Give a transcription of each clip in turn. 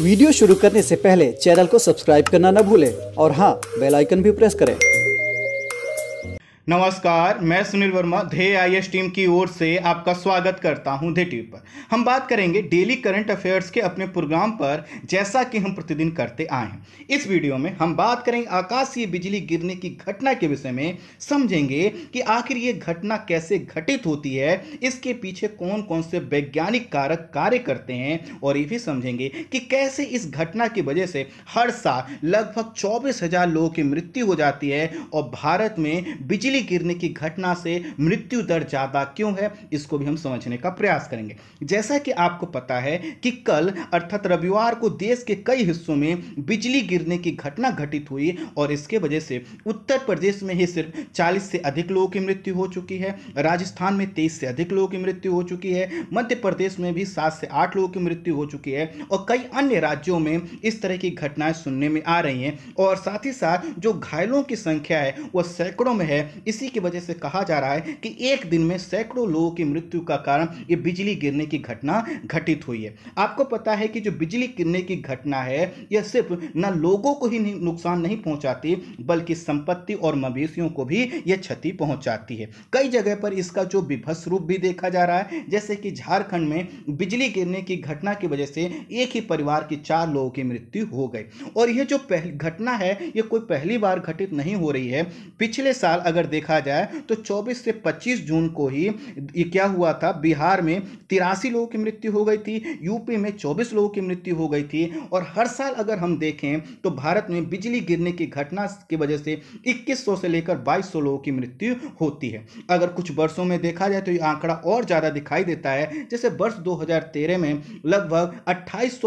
video शुरू करने से पहले चैनल को सब्सक्राइब करना न भूलें और हाँ बेल आइकन भी प्रेस करें नमस्कार मैं सुनील वर्मा धे आई एस टीम की ओर से आपका स्वागत करता हूं धे टीवी पर हम बात करेंगे डेली करंट अफेयर्स के अपने प्रोग्राम पर जैसा कि हम प्रतिदिन करते आए हैं इस वीडियो में हम बात करेंगे आकाशीय बिजली गिरने की घटना के विषय में समझेंगे कि आखिर ये घटना कैसे घटित होती है इसके पीछे कौन कौन से वैज्ञानिक कारक कार्य करते हैं और ये भी समझेंगे कि कैसे इस घटना की वजह से हर साल लगभग चौबीस लोगों की मृत्यु हो जाती है और भारत में बिजली बिजली गिरने की घटना से मृत्यु दर ज़्यादा क्यों है इसको भी हम समझने का प्रयास करेंगे जैसा कि आपको पता है कि कल अर्थात रविवार को देश के कई हिस्सों में बिजली गिरने की घटना घटित हुई और इसके वजह से उत्तर प्रदेश में ही सिर्फ 40 से अधिक लोगों की मृत्यु हो चुकी है राजस्थान में 23 से अधिक लोगों की मृत्यु हो चुकी है मध्य प्रदेश में भी 7 से 8 लोगों की मृत्यु हो चुकी है और कई अन्य राज्यों में इस तरह की घटनाएं सुनने में आ रही हैं और साथ ही साथ जो घायलों की संख्या है वह सैकड़ों में है इसी की वजह से कहा जा रहा है कि एक दिन में सैकड़ों लोगों की मृत्यु का कारण ये बिजली गिरने की घटना घटित हुई है आपको पता है कि जो बिजली गिरने की घटना है यह सिर्फ न लोगों को ही नुकसान नहीं पहुंचाती बल्कि संपत्ति और मवेशियों को भी यह क्षति पहुंचाती है कई जगह पर इसका जो विभस रूप भी देखा जा रहा है जैसे कि झारखंड में बिजली गिरने की घटना की वजह से एक ही परिवार के चार लोगों की मृत्यु हो गई और यह जो घटना है यह कोई पहली बार घटित नहीं हो रही है पिछले साल अगर देखा जाए तो 24 से 25 जून को ही ये क्या हुआ था बिहार में तिरासी लोगों की मृत्यु हो गई थी यूपी में 24 लोगों की मृत्यु हो गई थी और हर साल अगर हम देखें तो भारत में बिजली गिरने की घटना की वजह से 2100 से लेकर 2200 लोगों की मृत्यु होती है अगर कुछ वर्षों में देखा जाए तो ये आंकड़ा और ज़्यादा दिखाई देता है जैसे वर्ष दो में लगभग अट्ठाईस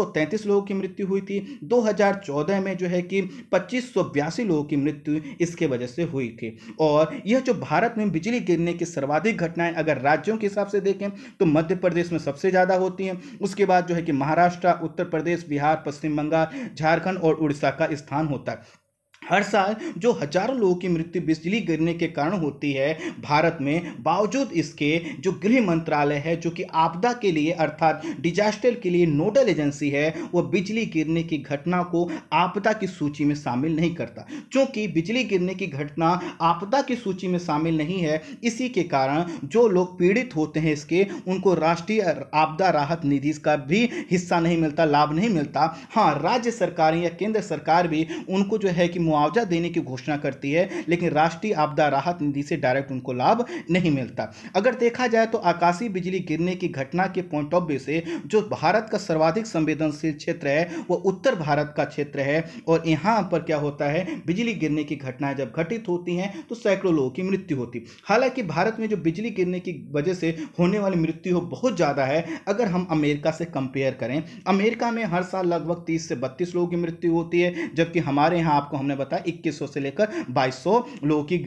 लोगों की मृत्यु हुई थी 2014 में जो है कि पच्चीस लोगों की मृत्यु इसके वजह से हुई थी और यह जो भारत में बिजली गिरने की सर्वाधिक घटनाएं अगर राज्यों के हिसाब से देखें तो मध्य प्रदेश में सबसे ज़्यादा होती हैं उसके बाद जो है कि महाराष्ट्र उत्तर प्रदेश बिहार पश्चिम बंगाल झारखंड और उड़ीसा का स्थान होता है हर साल जो हजारों लोगों की मृत्यु बिजली गिरने के कारण होती है भारत में बावजूद इसके जो गृह मंत्रालय है जो कि आपदा के लिए अर्थात डिजास्टर के लिए नोडल एजेंसी है वो बिजली गिरने की घटना को आपदा की सूची में शामिल नहीं करता क्योंकि बिजली गिरने की घटना आपदा की सूची में शामिल नहीं है इसी के कारण जो लोग पीड़ित होते हैं इसके उनको राष्ट्रीय आपदा राहत निधि का भी हिस्सा नहीं मिलता लाभ नहीं मिलता हाँ राज्य सरकार या केंद्र सरकार भी उनको जो है कि मुआवजा देने की घोषणा करती है लेकिन राष्ट्रीय आपदा राहत निधि से डायरेक्ट उनको लाभ नहीं मिलता अगर देखा जाए तो आकाशीय बिजली गिरने की घटना के पॉइंट ऑफ व्यू से जो भारत का सर्वाधिक संवेदनशील क्षेत्र है वह उत्तर भारत का क्षेत्र है और यहाँ पर क्या होता है बिजली गिरने की घटनाएं जब घटित होती हैं तो सैकड़ों लोगों की मृत्यु होती हालांकि भारत में जो बिजली गिरने की वजह से होने वाली मृत्यु बहुत ज़्यादा है अगर हम अमेरिका से कंपेयर करें अमेरिका में हर साल लगभग तीस से बत्तीस लोगों की मृत्यु होती है जबकि हमारे यहाँ आपको हमने बताया इक्कीस से लेकर 2200 लोगों की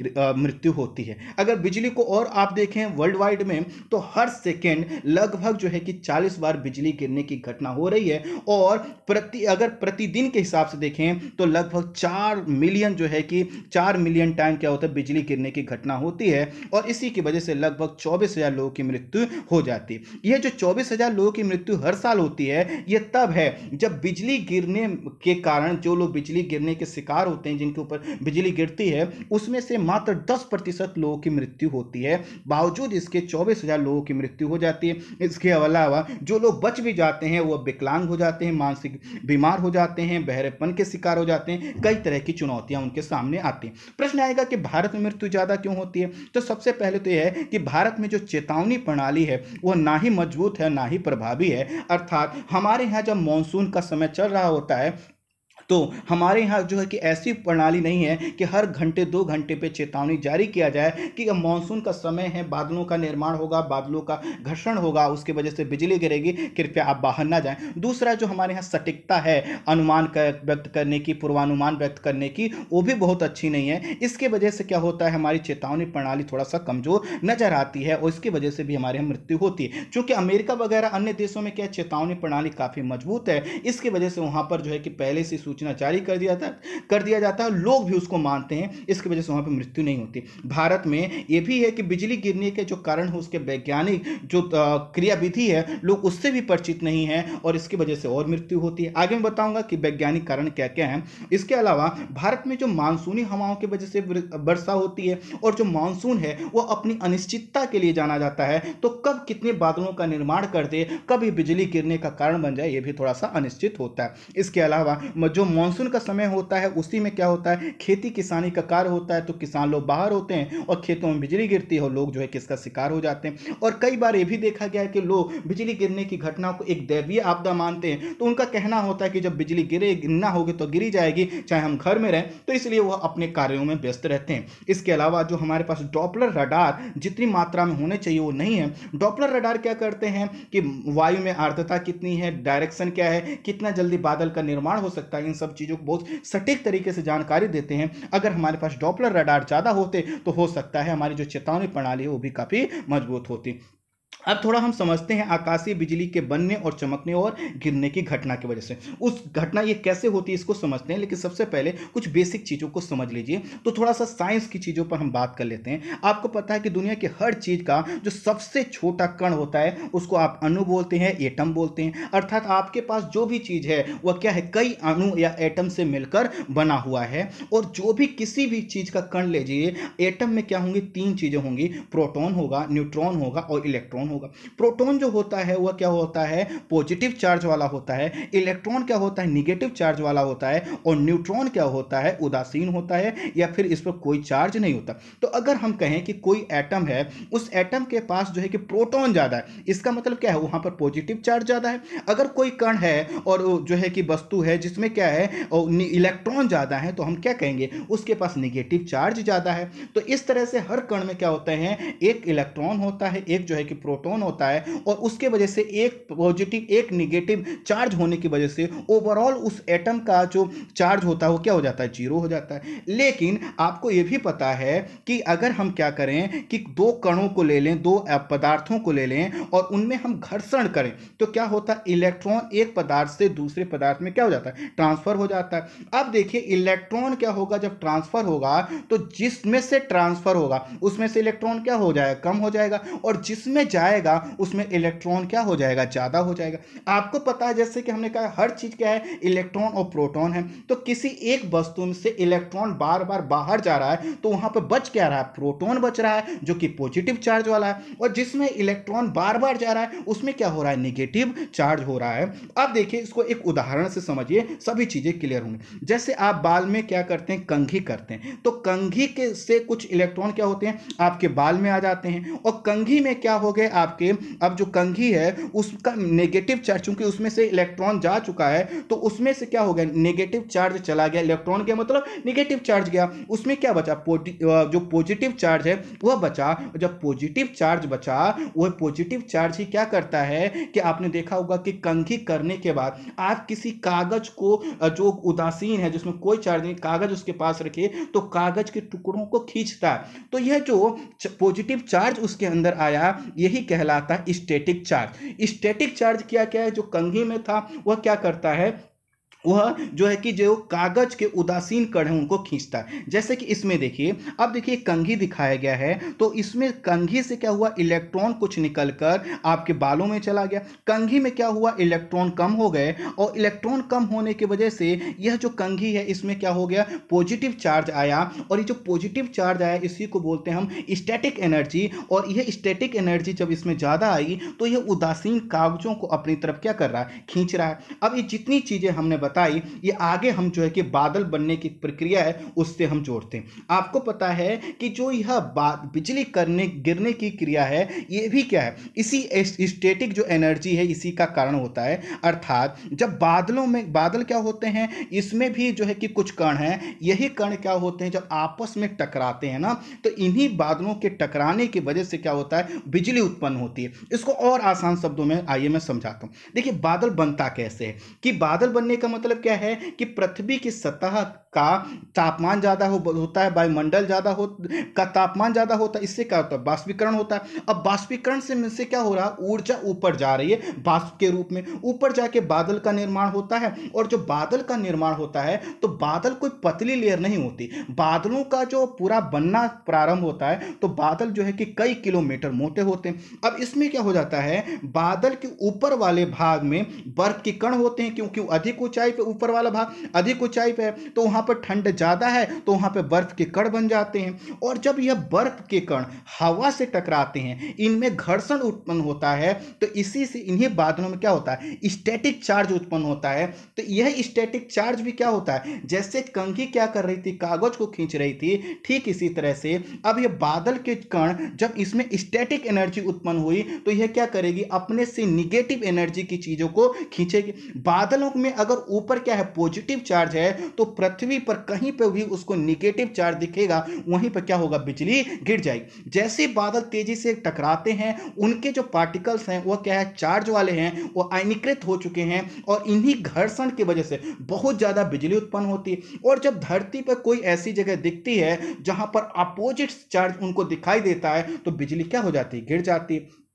मृत्यु होती है अगर बिजली को और आप देखें वर्ल्ड वाइड में तो हर सेकेंड लगभग जो है कि 40 बार बिजली गिरने की घटना हो रही है और प्रति अगर प्रतिदिन के हिसाब से देखें तो लगभग चार मिलियन जो है कि चार मिलियन टाइम क्या होता है बिजली गिरने की घटना होती है और इसी की वजह से लगभग चौबीस हजार लोगों की मृत्यु हो जाती है यह जो चौबीस हजार लोगों की मृत्यु हर साल होती है यह तब है जब बिजली गिरने के कारण जो लोग बिजली गिरने के शिकार होते होते हैं जिनके ऊपर बिजली गिरती है उसमें से मात्र दस प्रतिशत लोगों की मृत्यु होती है बावजूद इसके चौबीस हजार लोगों की मृत्यु हो जाती है इसके अलावा जो लोग बच भी जाते हैं वह विकलांग हो जाते हैं मानसिक बीमार हो जाते हैं बहरेपन के शिकार हो जाते हैं कई तरह की चुनौतियां उनके सामने आती हैं प्रश्न आएगा कि भारत में मृत्यु ज़्यादा क्यों होती है तो सबसे पहले तो यह है कि भारत में जो चेतावनी प्रणाली है वह ना ही मजबूत है ना ही प्रभावी है अर्थात हमारे यहाँ जब मानसून का समय चल रहा होता है तो हमारे यहाँ जो है कि ऐसी प्रणाली नहीं है कि हर घंटे दो घंटे पर चेतावनी जारी किया जाए कि अब मानसून का समय है बादलों का निर्माण होगा बादलों का घर्षण होगा उसकी वजह से बिजली गिरेगी कृपया आप बाहर ना जाएं दूसरा जो हमारे यहाँ सटीकता है अनुमान व्यक्त करने की पूर्वानुमान व्यक्त करने की वो भी बहुत अच्छी नहीं है इसके वजह से क्या होता है हमारी चेतावनी प्रणाली थोड़ा सा कमजोर नजर आती है और इसकी वजह से भी हमारे यहाँ मृत्यु होती है चूंकि अमेरिका वगैरह अन्य देशों में क्या चेतावनी प्रणाली काफ़ी मजबूत है इसकी वजह से वहाँ पर जो है कि पहले से सूचना जारी कर दिया था कर दिया जाता है लोग भी उसको मानते हैं इसकी वजह से वहाँ पर मृत्यु नहीं होती भारत में ये भी है कि बिजली गिरने के जो कारण हो उसके वैज्ञानिक जो क्रियाविधि है लोग उससे भी परिचित नहीं है और इसकी वजह से और मृत्यु होती है आगे मैं बताऊंगा कि वैज्ञानिक कारण क्या क्या है इसके अलावा भारत में जो मानसूनी हवाओं की वजह से वर्षा होती है और जो मानसून है वो अपनी अनिश्चितता के लिए जाना जाता है तो कब कितने बादलों का निर्माण कर दे कब ये बिजली गिरने का कारण बन जाए ये भी थोड़ा सा अनिश्चित होता है इसके अलावा जो मानसून का समय होता है उसी में क्या होता है खेती किसानी का कार्य होता है तो किसान लोग बाहर होते हैं और खेतों में बिजली गिरती है और लोग जो है किसका शिकार हो जाते हैं और कई बार ये भी देखा गया है कि लोग बिजली गिरने की घटना को एक दैवीय आपदा मानते हैं तो उनका कहना होता है कि जब बिजली गिरे गिरना होगी तो गिरी जाएगी चाहे हम घर में रहें तो इसलिए वह अपने कार्यों में व्यस्त रहते हैं इसके अलावा जो हमारे पास डॉपलर रडार जितनी मात्रा में होने चाहिए वो नहीं है डॉपलर रडार क्या करते हैं कि वायु में आर्द्रता कितनी है डायरेक्शन क्या है कितना जल्दी बादल का निर्माण हो सकता है इन सब चीज़ों को बहुत सटीक तरीके से जानकारी देते हैं अगर हमारे पास डॉपलर रडार ज़्यादा होते तो हो सकता है हमारी जो चेतावनी प्रणाली है वो भी काफ़ी मजबूत होती अब थोड़ा हम समझते हैं आकाशीय बिजली के बनने और चमकने और गिरने की घटना की वजह से उस घटना ये कैसे होती है इसको समझते हैं लेकिन सबसे पहले कुछ बेसिक चीज़ों को समझ लीजिए तो थोड़ा सा साइंस की चीज़ों पर हम बात कर लेते हैं आपको पता है कि दुनिया की हर चीज़ का जो सबसे छोटा कण होता है उसको आप अणु बोलते हैं एटम बोलते हैं अर्थात आपके पास जो भी चीज़ है वह क्या है कई अणु या एटम से मिलकर बना हुआ है और जो भी किसी भी चीज़ का कण लीजिए एटम में क्या होंगी तीन चीज़ें होंगी प्रोटोन होगा न्यूट्रॉन होगा और इलेक्ट्रॉन प्रोटॉन होगा प्रोटॉन जो होता है वह क्या होता है पॉजिटिव चार्ज वाला होता है इलेक्ट्रॉन क्या होता है निगेटिव चार्ज वाला होता है और न्यूट्रॉन क्या होता है उदासीन होता है या फिर इस पर कोई चार्ज नहीं होता तो अगर हम कहें कि कोई एटम है उस एटम के पास जो है कि प्रोटॉन ज़्यादा है इसका मतलब क्या है वहां पर पॉजिटिव चार्ज ज़्यादा है अगर कोई कण है और जो है कि वस्तु है जिसमें क्या है इलेक्ट्रॉन ज़्यादा है तो हम क्या कहेंगे उसके पास निगेटिव चार्ज ज़्यादा है तो इस तरह से हर कण में क्या होते हैं एक इलेक्ट्रॉन होता है एक जो है कि प्रोटोन प्रोटोन होता है और उसके वजह से एक पॉजिटिव एक निगेटिव चार्ज होने की वजह से ओवरऑल उस एटम का जो चार्ज होता है वो क्या हो जाता है जीरो हो जाता है लेकिन आपको ये भी पता है कि अगर हम क्या करें कि दो कणों को ले लें दो पदार्थों को ले लें और उनमें हम घर्षण करें तो क्या होता है इलेक्ट्रॉन एक पदार्थ से दूसरे पदार्थ में क्या हो जाता है ट्रांसफर हो जाता है अब देखिए इलेक्ट्रॉन क्या होगा जब ट्रांसफर होगा तो जिसमें से ट्रांसफर होगा उसमें से इलेक्ट्रॉन क्या हो जाएगा कम हो जाएगा और जिसमें जाए जाएगा उसमें इलेक्ट्रॉन क्या हो जाएगा ज़्यादा हो जाएगा आपको पता है जैसे कि हमने कहा हर चीज़ क्या है इलेक्ट्रॉन और प्रोटॉन है तो किसी एक वस्तु में से इलेक्ट्रॉन बार बार बाहर जा रहा है तो वहाँ पर बच क्या रहा है प्रोटोन बच रहा है जो कि पॉजिटिव चार्ज वाला है और जिसमें इलेक्ट्रॉन बार बार जा रहा है उसमें क्या हो रहा है निगेटिव चार्ज हो रहा है अब देखिए इसको एक उदाहरण से समझिए सभी चीज़ें क्लियर होंगी जैसे आप बाल में क्या करते हैं कंघी करते हैं तो कंघी के से कुछ इलेक्ट्रॉन क्या होते हैं आपके बाल में आ जाते हैं और कंघी में क्या हो गए आपके अब जो कंघी है उसका नेगेटिव चार्ज चूंकि उसमें से इलेक्ट्रॉन जा चुका है तो उसमें से क्या हो गया नेगेटिव चार्ज चला गया इलेक्ट्रॉन गया मतलब नेगेटिव चार्ज गया उसमें क्या बचा जो पॉजिटिव चार्ज है वह बचा जब पॉजिटिव चार्ज बचा वह पॉजिटिव चार्ज ही क्या करता है कि आपने देखा होगा कि कंघी करने के बाद आप किसी कागज को जो उदासीन है जिसमें कोई चार्ज नहीं कागज उसके पास रखे तो कागज के टुकड़ों को खींचता है तो यह जो पॉजिटिव चार्ज उसके अंदर आया यही कहलाता है स्टेटिक चार्ज स्टेटिक चार्ज क्या क्या है जो कंघी में था वह क्या करता है वह जो है कि जो कागज के उदासीन कण उनको खींचता है जैसे कि इसमें देखिए अब देखिए कंघी दिखाया गया है तो इसमें कंघी से क्या हुआ इलेक्ट्रॉन कुछ निकल कर आपके बालों में चला गया कंघी में क्या हुआ इलेक्ट्रॉन कम हो गए और इलेक्ट्रॉन कम होने की वजह से यह जो कंघी है इसमें क्या हो गया पॉजिटिव चार्ज आया और ये जो पॉजिटिव चार्ज आया इसी को बोलते हैं हम स्टेटिक एनर्जी और यह स्टेटिक एनर्जी जब इसमें ज़्यादा आई तो यह उदासीन कागजों को अपनी तरफ क्या कर रहा है खींच रहा है अब ये जितनी चीज़ें हमने बताई ये आगे हम जो है कि बादल बनने की प्रक्रिया है उससे हम जोड़ते हैं आपको पता है कि जो यह बिजली करने गिरने की क्रिया है ये भी क्या है इसी स्टेटिक जो एनर्जी है इसी का कारण होता है अर्थात जब बादलों में बादल क्या होते हैं इसमें भी जो है कि कुछ कण हैं यही कण क्या होते हैं जब आपस में टकराते हैं ना तो इन्हीं बादलों के टकराने की वजह से क्या होता है बिजली उत्पन्न होती है इसको और आसान शब्दों में आइए मैं समझाता हूँ देखिए बादल बनता कैसे है कि बादल बनने का मतलब क्या है कि पृथ्वी की सतह का तापमान ज़्यादा हो, होता है वायुमंडल ज़्यादा हो का तापमान ज़्यादा होता है इससे क्या होता है बाष्पीकरण होता है अब बाष्पीकरण से से क्या हो रहा है ऊर्जा ऊपर जा रही है बाष्प के रूप में ऊपर जाके बादल का निर्माण होता है और जो बादल का निर्माण होता है तो बादल कोई पतली लेयर नहीं होती बादलों का जो पूरा बनना प्रारंभ होता है तो बादल जो है कि कई किलोमीटर मोटे होते हैं अब इसमें क्या हो जाता है बादल के ऊपर वाले भाग में बर्फ के कण होते हैं क्योंकि अधिक ऊंचाई ऊंचाई पे ऊपर वाला भाग अधिक ऊंचाई पे है तो वहां पर ठंड ज़्यादा है तो वहां पर बर्फ़ के कण बन जाते हैं और जब यह बर्फ़ के कण हवा से टकराते हैं इनमें घर्षण उत्पन्न होता है तो इसी से इन्हीं बादलों में क्या होता है स्टैटिक चार्ज उत्पन्न होता है तो यह स्टैटिक चार्ज भी क्या होता है जैसे कंघी क्या कर रही थी कागज को खींच रही थी ठीक इसी तरह से अब यह बादल के कण जब इसमें स्टैटिक एनर्जी उत्पन्न हुई तो यह क्या करेगी अपने से निगेटिव एनर्जी की चीज़ों को खींचेगी बादलों में अगर ऊपर क्या है पॉजिटिव चार्ज है तो पृथ्वी पर कहीं पर भी उसको निगेटिव चार्ज दिखेगा वहीं पर क्या होगा बिजली गिर जाएगी जैसे बादल तेजी से टकराते हैं उनके जो पार्टिकल्स हैं वह क्या है चार्ज वाले हैं वो आयनीकृत हो चुके हैं और इन्हीं घर्षण की वजह से बहुत ज़्यादा बिजली उत्पन्न होती है और जब धरती पर कोई ऐसी जगह दिखती है जहाँ पर अपोजिट चार्ज उनको दिखाई देता है तो बिजली क्या हो जाती है गिर जाती है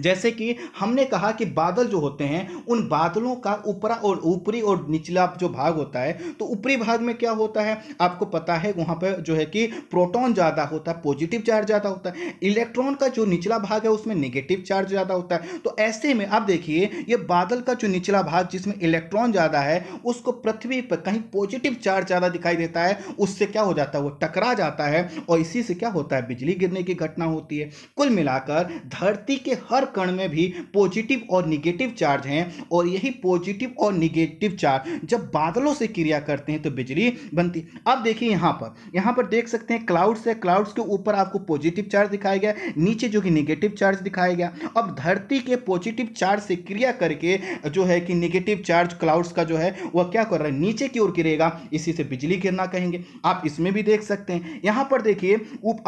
जैसे कि हमने कहा कि बादल जो होते हैं उन बादलों का ऊपरा और ऊपरी और निचला जो भाग होता है तो ऊपरी भाग में क्या होता है आपको पता है वहाँ पर जो है कि प्रोटॉन ज़्यादा होता है पॉजिटिव चार्ज ज़्यादा होता है इलेक्ट्रॉन का जो निचला भाग है उसमें नेगेटिव चार्ज ज़्यादा होता है तो ऐसे में आप देखिए ये बादल का जो निचला भाग जिसमें इलेक्ट्रॉन ज़्यादा है उसको पृथ्वी पर कहीं पॉजिटिव चार्ज ज़्यादा दिखाई देता है उससे क्या हो जाता है वो टकरा जाता है और इसी से क्या होता है बिजली गिरने की घटना होती है कुल मिलाकर धरती के हर हर कण में भी पॉजिटिव और निगेटिव चार्ज हैं और यही पॉजिटिव और निगेटिव चार्ज जब बादलों से क्रिया करते हैं तो बिजली बनती अब देखिए यहाँ पर यहाँ पर देख सकते हैं क्लाउड्स है क्लाउड्स के ऊपर आपको पॉजिटिव चार्ज दिखाया गया नीचे जो कि निगेटिव चार्ज दिखाया गया अब धरती के पॉजिटिव चार्ज से क्रिया करके जो है कि निगेटिव चार्ज क्लाउड्स का जो है वह क्या कर रहा है नीचे की ओर गिरेगा इसी से बिजली गिरना कहेंगे आप इसमें भी देख सकते हैं यहाँ पर देखिए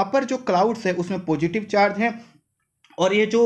अपर जो क्लाउड्स है उसमें पॉजिटिव चार्ज है और ये जो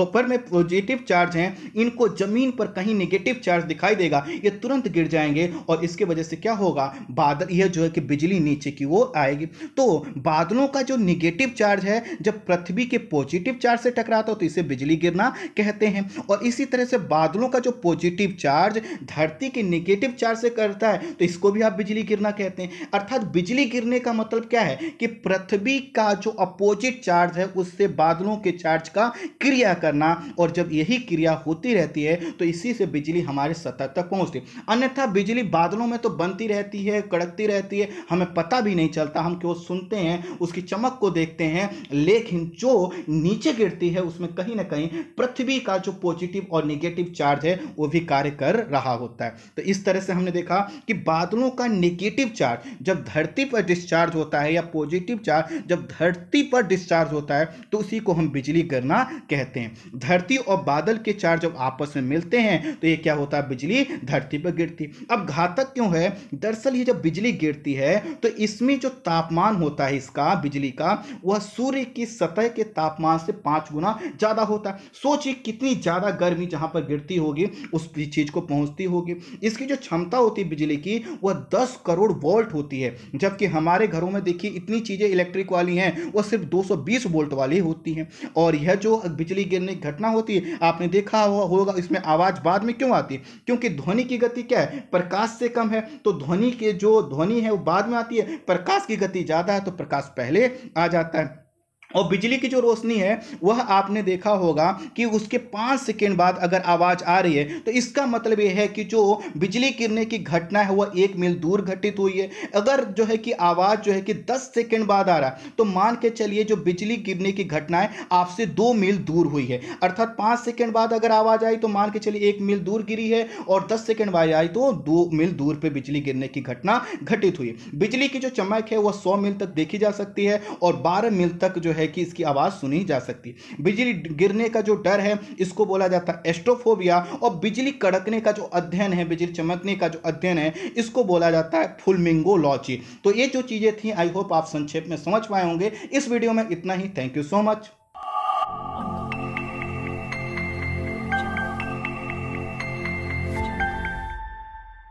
ऊपर में पॉजिटिव चार्ज हैं इनको ज़मीन पर कहीं नेगेटिव चार्ज दिखाई देगा ये तुरंत गिर जाएंगे और इसके वजह से क्या होगा बादल यह जो है कि बिजली नीचे की वो आएगी तो बादलों का जो नेगेटिव चार्ज है जब पृथ्वी के पॉजिटिव चार्ज से टकराता हो तो इसे बिजली गिरना कहते हैं और इसी तरह से बादलों का जो पॉजिटिव चार्ज धरती के निगेटिव चार्ज से करता है तो इसको भी आप बिजली गिरना कहते हैं अर्थात बिजली गिरने का मतलब क्या है कि पृथ्वी का जो अपोजिट चार्ज है उससे बादलों के चार्ज का क्रिया करना और जब यही क्रिया होती रहती है तो इसी से बिजली हमारे सतह तक पहुंचती अन्यथा बिजली बादलों में तो बनती रहती है कड़कती रहती है हमें पता भी नहीं चलता हम क्यों सुनते हैं उसकी चमक को देखते हैं लेकिन जो नीचे गिरती है उसमें कहीं ना कहीं पृथ्वी का जो पॉजिटिव और निगेटिव चार्ज है वो भी कार्य कर रहा होता है तो इस तरह से हमने देखा कि बादलों का निगेटिव चार्ज जब धरती पर डिस्चार्ज होता है या पॉजिटिव चार्ज जब धरती पर डिस्चार्ज होता है तो उसी को हम बिजली कर करना कहते हैं धरती और बादल के चार जब आपस में मिलते हैं तो ये क्या होता है बिजली धरती पर गिरती अब घातक क्यों है दरअसल ये जब बिजली गिरती है तो इसमें जो तापमान होता है इसका बिजली का वह सूर्य की सतह के तापमान से पाँच गुना ज़्यादा होता है सोचिए कितनी ज़्यादा गर्मी जहाँ पर गिरती होगी उस चीज़ को पहुँचती होगी इसकी जो क्षमता होती बिजली की वह दस करोड़ वोल्ट होती है जबकि हमारे घरों में देखिए इतनी चीज़ें इलेक्ट्रिक वाली हैं वह सिर्फ दो वोल्ट वाली होती हैं और यह है जो बिजली गिरने की घटना होती है आपने देखा होगा इसमें आवाज़ बाद में क्यों आती है क्योंकि ध्वनि की गति क्या है प्रकाश से कम है तो ध्वनि के जो ध्वनि है वो बाद में आती है प्रकाश की गति ज़्यादा है तो प्रकाश पहले आ जाता है और बिजली की जो रोशनी है वह आपने देखा होगा कि उसके पाँच सेकेंड बाद अगर आवाज़ आ रही है तो इसका मतलब यह है कि जो बिजली गिरने की घटना है वह एक मील दूर घटित हुई है अगर जो है कि आवाज़ जो है कि दस सेकेंड बाद आ रहा है तो मान के चलिए जो बिजली गिरने की घटनाएं आपसे दो मील दूर हुई है अर्थात पाँच सेकेंड बाद अगर आवाज़ आई तो मान के चलिए एक मील दूर गिरी है और दस सेकेंड बाद आई तो दो मील दूर पर बिजली गिरने की घटना घटित हुई बिजली की जो चमक है वह सौ मील तक देखी जा सकती है और बारह मील तक जो है है कि इसकी आवाज़ सुनी जा सकती है बिजली गिरने का जो डर है इसको बोला जाता है एस्ट्रोफोबिया और बिजली कड़कने का जो अध्ययन है बिजली चमकने का जो अध्ययन है इसको बोला जाता है फुलमिंगोलॉजी तो ये जो चीज़ें थी आई होप आप संक्षेप में समझ पाए होंगे इस वीडियो में इतना ही थैंक यू सो मच